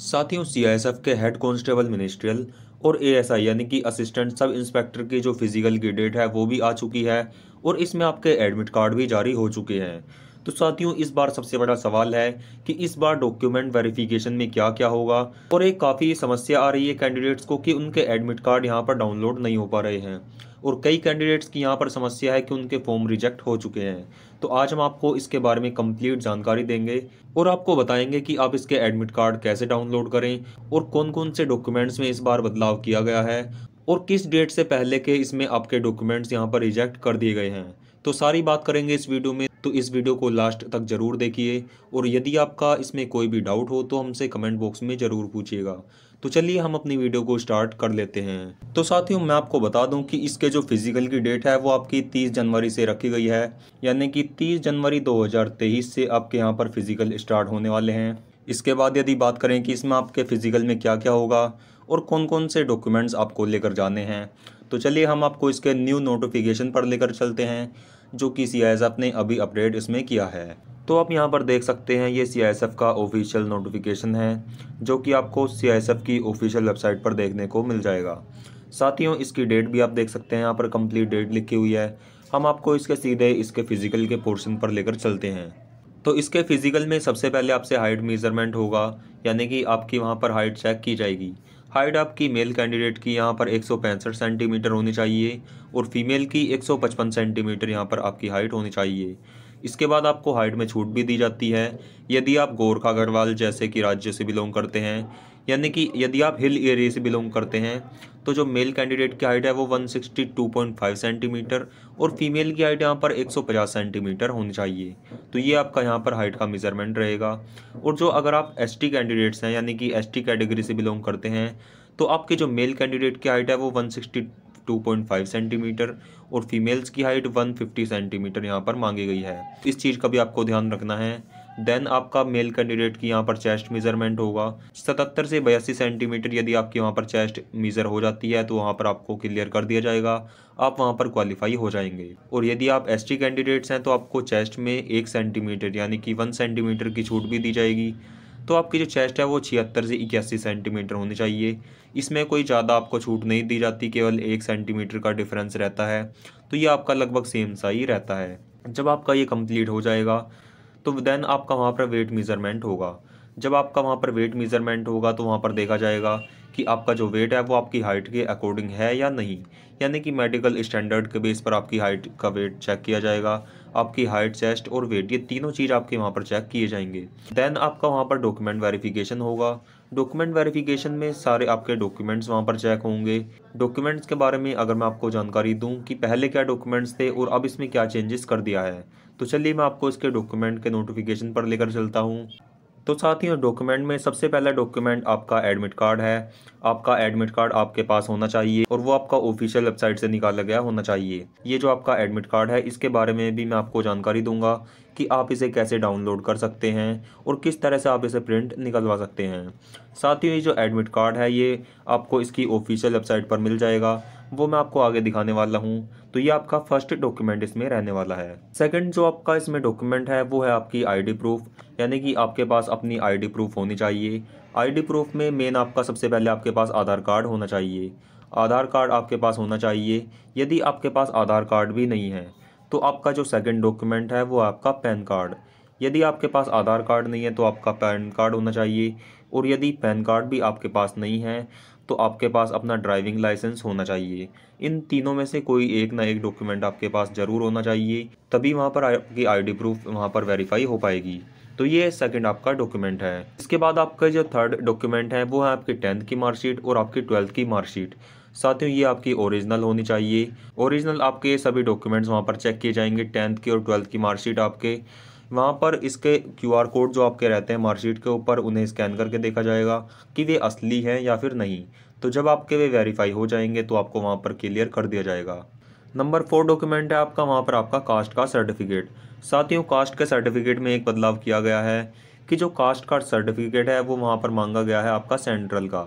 साथियों सीआईएसएफ के head constable ministerial और एएसआई यानी कि असिस्टेंट सब इंस्पेक्टर की जो फिजिकल की डेट है वो भी आ चुकी है और इसमें आपके एडमिट कार्ड भी जारी हो चुके हैं तो साथियों इस बार सबसे बड़ा सवाल है कि इस बार डॉक्यूमेंट वेरिफिकेशन में क्या क्या होगा और एक काफ़ी समस्या आ रही है कैंडिडेट्स को कि उनके एडमिट कार्ड यहाँ पर डाउनलोड नहीं हो पा रहे हैं और कई कैंडिडेट्स की यहाँ पर समस्या है कि उनके फॉर्म रिजेक्ट हो चुके हैं तो आज हम आपको इसके बारे में कंप्लीट जानकारी देंगे और आपको बताएंगे कि आप इसके एडमिट कार्ड कैसे डाउनलोड करें और कौन कौन से डॉक्यूमेंट्स में इस बार बदलाव किया गया है और किस डेट से पहले के इसमें आपके डॉक्यूमेंट्स यहाँ पर रिजेक्ट कर दिए गए हैं तो सारी बात करेंगे इस वीडियो में तो इस वीडियो को लास्ट तक ज़रूर देखिए और यदि आपका इसमें कोई भी डाउट हो तो हमसे कमेंट बॉक्स में ज़रूर पूछिएगा तो चलिए हम अपनी वीडियो को स्टार्ट कर लेते हैं तो साथियों मैं आपको बता दूं कि इसके जो फिज़िकल की डेट है वो आपकी 30 जनवरी से रखी गई है यानी कि 30 जनवरी 2023 से आपके यहाँ पर फिज़िकल स्टार्ट होने वाले हैं इसके बाद यदि बात करें कि इसमें आपके फ़िज़िकल में क्या क्या होगा और कौन कौन से डॉक्यूमेंट्स आपको लेकर जाने हैं तो चलिए हम आपको इसके न्यू नोटिफिकेशन पर लेकर चलते हैं जो कि सी ने अभी अपडेट इसमें किया है तो आप यहाँ पर देख सकते हैं ये सी का ऑफिशियल नोटिफिकेशन है जो कि आपको सी की ऑफिशियल वेबसाइट पर देखने को मिल जाएगा साथियों इसकी डेट भी आप देख सकते हैं यहाँ पर कंप्लीट डेट लिखी हुई है हम आपको इसके सीधे इसके फिजिकल के पोर्शन पर लेकर चलते हैं तो इसके फिजिकल में सबसे पहले आपसे हाइट मेज़रमेंट होगा यानी कि आपकी वहाँ पर हाइट चेक की जाएगी हाइट आपकी मेल कैंडिडेट की यहाँ पर एक सेंटीमीटर होनी चाहिए और फीमेल की 155 सेंटीमीटर यहाँ पर आपकी हाइट होनी चाहिए इसके बाद आपको हाइट में छूट भी दी जाती है यदि आप गोरखा अग्रवाल जैसे कि राज्य से बिलोंग करते हैं यानी कि यदि आप हिल एरिया से बिलोंग करते हैं तो जो मेल कैंडिडेट की हाइट है वो 162.5 सेंटीमीटर और फीमेल की हाइट यहाँ पर 150 सेंटीमीटर होनी चाहिए तो ये आपका यहाँ पर हाइट का मेज़रमेंट रहेगा और जो अगर आप एस कैंडिडेट्स हैं यानी कि एस कैटेगरी से बिलोंग करते हैं तो आपके जो मेल कैंडिडेट की हाइट है वो 2.5 सेंटीमीटर और फीमेल्स की हाइट 150 सेंटीमीटर यहाँ पर मांगी गई है इस चीज़ का भी आपको ध्यान रखना है देन आपका मेल कैंडिडेट की यहाँ पर चेस्ट मेजरमेंट होगा 77 से बयासी सेंटीमीटर यदि आपकी वहाँ पर चेस्ट मेज़र हो जाती है तो वहाँ पर आपको क्लियर कर दिया जाएगा आप वहाँ पर क्वालिफाई हो जाएंगे और यदि आप एस कैंडिडेट्स हैं तो आपको चेस्ट में एक सेंटीमीटर यानी कि वन सेंटीमीटर की छूट भी दी जाएगी तो आपकी जो चेस्ट है वो छिहत्तर से इक्यासी सेंटीमीटर होनी चाहिए इसमें कोई ज़्यादा आपको छूट नहीं दी जाती केवल एक सेंटीमीटर का डिफरेंस रहता है तो ये आपका लगभग सेम सा ही रहता है जब आपका ये कंप्लीट हो जाएगा तो देन आपका वहाँ पर वेट मेज़रमेंट होगा जब आपका वहाँ पर वेट मेज़रमेंट होगा तो वहाँ पर देखा जाएगा कि आपका जो वेट है वो आपकी हाइट के अकॉर्डिंग है या नहीं यानी कि मेडिकल स्टैंडर्ड के बेस पर आपकी हाइट का वेट चेक किया जाएगा आपकी हाइट चेस्ट और वेट ये तीनों चीज़ आपके वहाँ पर चेक किए जाएंगे देन आपका वहाँ पर डॉक्यूमेंट वेरिफिकेशन होगा डॉक्यूमेंट वेरिफिकेशन में सारे आपके डॉक्यूमेंट्स वहाँ पर चेक होंगे डॉक्यूमेंट्स के बारे में अगर मैं आपको जानकारी दूँ कि पहले क्या डॉक्यूमेंट्स थे और अब इसमें क्या चेंजेस कर दिया है तो चलिए मैं आपको इसके डॉक्यूमेंट के नोटिफिकेशन पर लेकर चलता हूँ तो साथियों डॉक्यूमेंट में सबसे पहला डॉक्यूमेंट आपका एडमिट कार्ड है आपका एडमिट कार्ड आपके पास होना चाहिए और वो आपका ऑफिशियल वेबसाइट से निकाला गया होना चाहिए ये जो आपका एडमिट कार्ड है इसके बारे में भी मैं आपको जानकारी दूंगा कि आप इसे कैसे डाउनलोड कर सकते हैं और किस तरह से आप इसे प्रिंट निकलवा सकते हैं साथ ही ये जो एडमिट कार्ड है ये आपको इसकी ऑफिशियल वेबसाइट पर मिल जाएगा वो मैं आपको आगे दिखाने वाला हूँ तो ये आपका फर्स्ट डॉक्यूमेंट इसमें रहने वाला है सेकंड जो आपका इसमें डॉक्यूमेंट है वो है आपकी आईडी प्रूफ यानी कि आपके पास अपनी आईडी प्रूफ होनी चाहिए आईडी प्रूफ में मेन आपका सबसे पहले आपके पास आधार कार्ड होना चाहिए आधार कार्ड आपके पास होना चाहिए यदि आपके पास आधार कार्ड भी नहीं है तो आपका जो सेकेंड डॉक्यूमेंट है वो आपका पैन कार्ड यदि आपके पास आधार कार्ड नहीं है तो आपका पैन कार्ड होना चाहिए और यदि पैन कार्ड भी आपके पास नहीं है तो आपके पास अपना ड्राइविंग लाइसेंस होना चाहिए इन तीनों में से कोई एक ना एक डॉक्यूमेंट आपके पास ज़रूर होना चाहिए तभी वहाँ पर आपकी आईडी प्रूफ वहाँ पर वेरीफाई हो पाएगी तो ये सेकंड आपका डॉक्यूमेंट है इसके बाद आपका जो थर्ड डॉक्यूमेंट है वो है आपकी टेंथ की मार्कशीट और आपकी ट्वेल्थ की मार्कशीट साथियों ये आपकी ओरिजिनल होनी चाहिए ओरिजिनल आपके सभी डॉक्यूमेंट्स वहाँ पर चेक किए जाएंगे टेंथ की और ट्वेल्थ की मार्कशीट आपके वहाँ पर इसके आर कोड जो आपके रहते हैं मार्कशीट के ऊपर उन्हें स्कैन करके देखा जाएगा कि वे असली हैं या फिर नहीं तो जब आपके वे वेरीफाई हो जाएंगे तो आपको वहाँ पर क्लियर कर दिया जाएगा नंबर फोर डॉक्यूमेंट है आपका वहाँ पर आपका कास्ट का सर्टिफिकेट साथियों कास्ट के सर्टिफिकेट में एक बदलाव किया गया है कि जो कास्ट का सर्टिफिकेट है वो वहाँ पर मांगा गया है आपका सेंट्रल का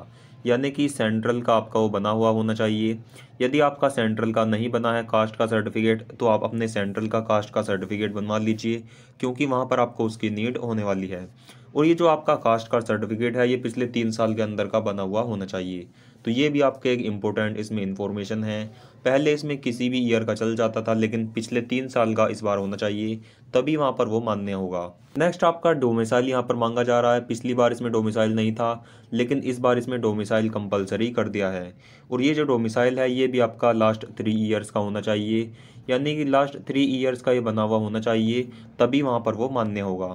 यानी कि सेंट्रल का आपका वो बना हुआ होना चाहिए यदि आपका सेंट्रल का नहीं बना है कास्ट का सर्टिफिकेट तो आप अपने सेंट्रल का कास्ट का सर्टिफिकेट बनवा लीजिए क्योंकि वहाँ पर आपको उसकी नीड होने वाली है और ये जो आपका कास्ट का सर्टिफिकेट है ये पिछले तीन साल के अंदर का बना हुआ होना चाहिए तो ये भी आपके एक इम्पोर्टेंट इसमें इन्फॉर्मेशन है पहले इसमें किसी भी ईयर का चल जाता था लेकिन पिछले तीन साल का इस बार होना चाहिए तभी वहाँ पर वो मान्य होगा नेक्स्ट आपका डोमिसाइल यहाँ पर मांगा जा रहा है पिछली बार इसमें डोमिसाइल नहीं था लेकिन इस बार इसमें डोमिसाइल कंपलसरी कर दिया है और ये जो डोमिसाइल है ये भी आपका लास्ट थ्री ईयर्स का होना चाहिए यानी कि लास्ट थ्री ईयर्स का ये बना हुआ होना चाहिए तभी वहाँ पर वो मान्य होगा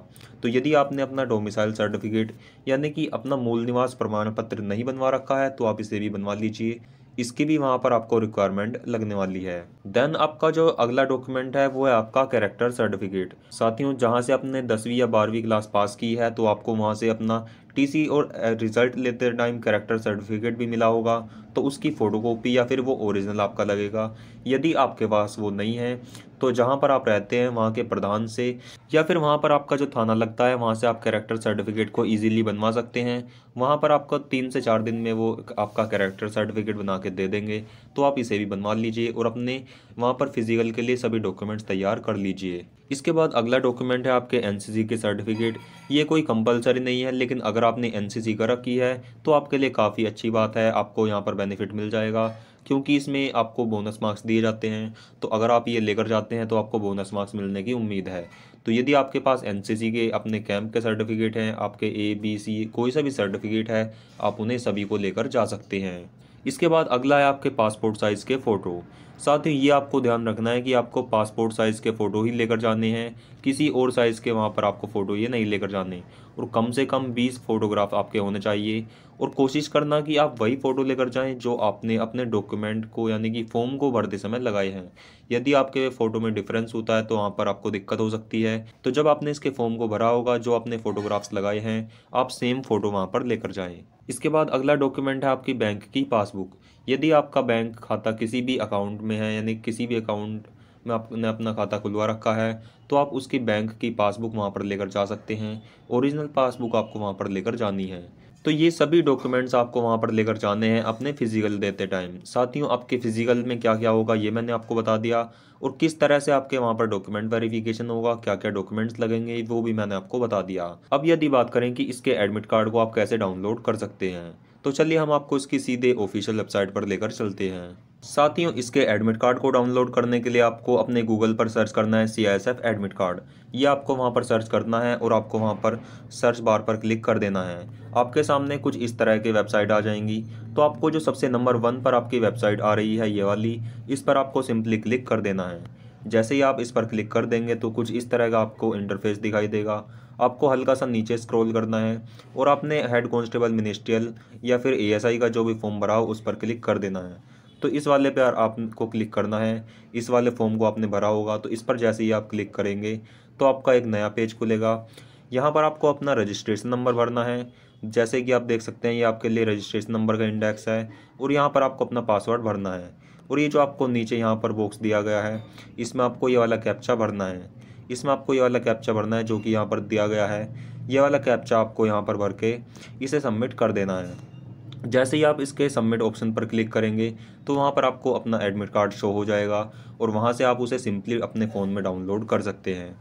तो यदि आपने अपना डोमिसाइल सर्टिफिकेट यानी कि अपना मूल निवास प्रमाण पत्र नहीं बनवा रखा है तो आप इसे भी बनवा लीजिए इसकी भी वहाँ पर आपको रिक्वायरमेंट लगने वाली है देन आपका जो अगला डॉक्यूमेंट है वो है आपका कैरेक्टर सर्टिफिकेट साथियों जहाँ से आपने दसवीं या बारहवीं क्लास पास की है तो आपको वहाँ से अपना टीसी और रिजल्ट लेते टाइम कैरेक्टर सर्टिफिकेट भी मिला होगा तो उसकी फ़ोटोकॉपी या फिर वो ओरिजिनल आपका लगेगा यदि आपके पास वो नहीं है तो जहाँ पर आप रहते हैं वहाँ के प्रधान से या फिर वहाँ पर आपका जो थाना लगता है वहाँ से आप कैरेक्टर सर्टिफिकेट को ईजीली बनवा सकते हैं वहाँ पर आपको तीन से चार दिन में वो आपका कैरेक्टर सर्टिफिकेट बना के दे देंगे तो आप इसे भी बनवा लीजिए और अपने वहाँ पर फिजिकल के लिए सभी डॉक्यूमेंट्स तैयार कर लीजिए इसके बाद अगला डॉक्यूमेंट है आपके एन के सर्टिफिकेट ये कोई कंपलसरी नहीं है लेकिन अगर आपने एन कर रखी है तो आपके लिए काफ़ी अच्छी बात है आपको यहाँ पर बेनिफिट मिल जाएगा क्योंकि इसमें आपको बोनस मार्क्स दिए जाते हैं तो अगर आप ये लेकर जाते हैं तो आपको बोनस मार्क्स मिलने की उम्मीद है तो यदि आपके पास एन के अपने कैंप के सर्टिफिकेट हैं आपके ए बी सी कोई सा भी सर्टिफिकेट है आप उन्हें सभी को लेकर जा सकते हैं इसके बाद अगला है आपके पासपोर्ट साइज़ के फ़ोटो साथ ही ये आपको ध्यान रखना है कि आपको पासपोर्ट साइज़ के फ़ोटो ही लेकर जाने हैं किसी और साइज़ के वहाँ पर आपको फ़ोटो ये नहीं लेकर जाने और कम से कम बीस फ़ोटोग्राफ आपके होने चाहिए और कोशिश करना कि आप वही फ़ोटो लेकर जाएं जो आपने अपने डॉक्यूमेंट को यानी कि फॉर्म को भरते समय लगाए हैं यदि आपके फ़ोटो में डिफरेंस होता है तो वहाँ पर आपको दिक्कत हो सकती है तो जब आपने इसके फॉर्म को भरा होगा जो आपने फ़ोटोग्राफ्स लगाए हैं आप सेम फ़ोटो वहाँ पर लेकर जाएँ इसके बाद अगला डॉक्यूमेंट है आपकी बैंक की पासबुक यदि आपका बैंक खाता किसी भी अकाउंट में है यानी किसी भी अकाउंट में आपने अपना खाता खुलवा रखा है तो आप उसकी बैंक की पासबुक वहाँ पर लेकर जा सकते हैं ओरिजिनल पासबुक आपको वहाँ पर लेकर जानी है तो ये सभी डॉक्यूमेंट्स आपको वहाँ पर लेकर जाने हैं अपने फिजिकल देते टाइम साथियों आपके फिजिकल में क्या क्या होगा ये मैंने आपको बता दिया और किस तरह से आपके वहाँ पर डॉक्यूमेंट वेरिफिकेशन होगा क्या क्या डॉक्यूमेंट्स लगेंगे वो भी मैंने आपको बता दिया अब यदि बात करें कि इसके एडमिट कार्ड को आप कैसे डाउनलोड कर सकते हैं तो चलिए हम आपको इसकी सीधे ऑफिशियल वेबसाइट पर लेकर चलते हैं साथियों इसके एडमिट कार्ड को डाउनलोड करने के लिए आपको अपने गूगल पर सर्च करना है C I S F admit card ये आपको वहाँ पर सर्च करना है और आपको वहाँ पर सर्च बार पर क्लिक कर देना है आपके सामने कुछ इस तरह की वेबसाइट आ जाएंगी तो आपको जो सबसे नंबर वन पर आपकी वेबसाइट आ रही है ये वाली इस पर आपको सिंपली क्लिक कर देना है जैसे ही आप इस पर क्लिक कर देंगे तो कुछ इस तरह का आपको इंटरफेस दिखाई देगा आपको हल्का सा नीचे स्क्रॉल करना है और आपने हेड कॉन्स्टेबल मिनिस्ट्रियल या फिर एएसआई का जो भी फॉर्म भरा हो उस पर क्लिक कर देना है तो इस वाले पर आपको क्लिक करना है इस वाले फॉर्म को आपने भरा होगा तो इस पर जैसे ही आप क्लिक करेंगे तो आपका एक नया पेज खुलेगा यहाँ पर आपको अपना रजिस्ट्रेशन नंबर भरना है जैसे कि आप देख सकते हैं ये आपके लिए रजिस्ट्रेशन नंबर का इंडेक्स है और यहाँ पर आपको अपना पासवर्ड भरना है और ये जो आपको नीचे यहाँ पर बॉक्स दिया गया है इसमें आपको ये वाला कैप्चा भरना है इसमें आपको ये वाला कैप्चा भरना है जो कि यहाँ पर दिया गया है ये वाला कैप्चा आपको यहाँ पर भर के इसे सबमिट कर देना है जैसे ही आप इसके सबमिट ऑप्शन पर क्लिक करेंगे तो वहाँ पर आपको अपना एडमिट कार्ड शो हो जाएगा और वहाँ से आप उसे सिंपली अपने फ़ोन में डाउनलोड कर सकते हैं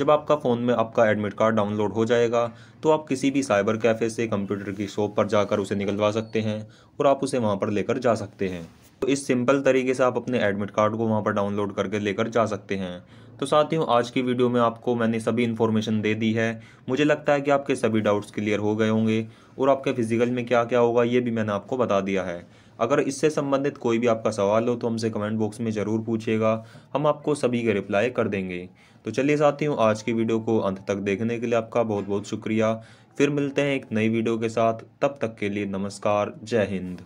जब आपका फ़ोन में आपका एडमिट कार्ड डाउनलोड हो जाएगा तो आप किसी भी साइबर कैफ़े से कंप्यूटर की शॉप पर जाकर उसे निकलवा सकते हैं और आप उसे वहाँ पर लेकर जा सकते हैं तो इस सिंपल तरीके से आप अपने एडमिट कार्ड को वहाँ पर डाउनलोड करके लेकर जा सकते हैं तो साथियों आज की वीडियो में आपको मैंने सभी इन्फॉर्मेशन दे दी है मुझे लगता है कि आपके सभी डाउट्स क्लियर हो गए होंगे और आपके फिजिकल में क्या क्या होगा ये भी मैंने आपको बता दिया है अगर इससे संबंधित कोई भी आपका सवाल हो तो हमसे कमेंट बॉक्स में ज़रूर पूछिएगा हम आपको सभी के रिप्लाई कर देंगे तो चलिए साथियों आज की वीडियो को अंत तक देखने के लिए आपका बहुत बहुत शुक्रिया फिर मिलते हैं एक नई वीडियो के साथ तब तक के लिए नमस्कार जय हिंद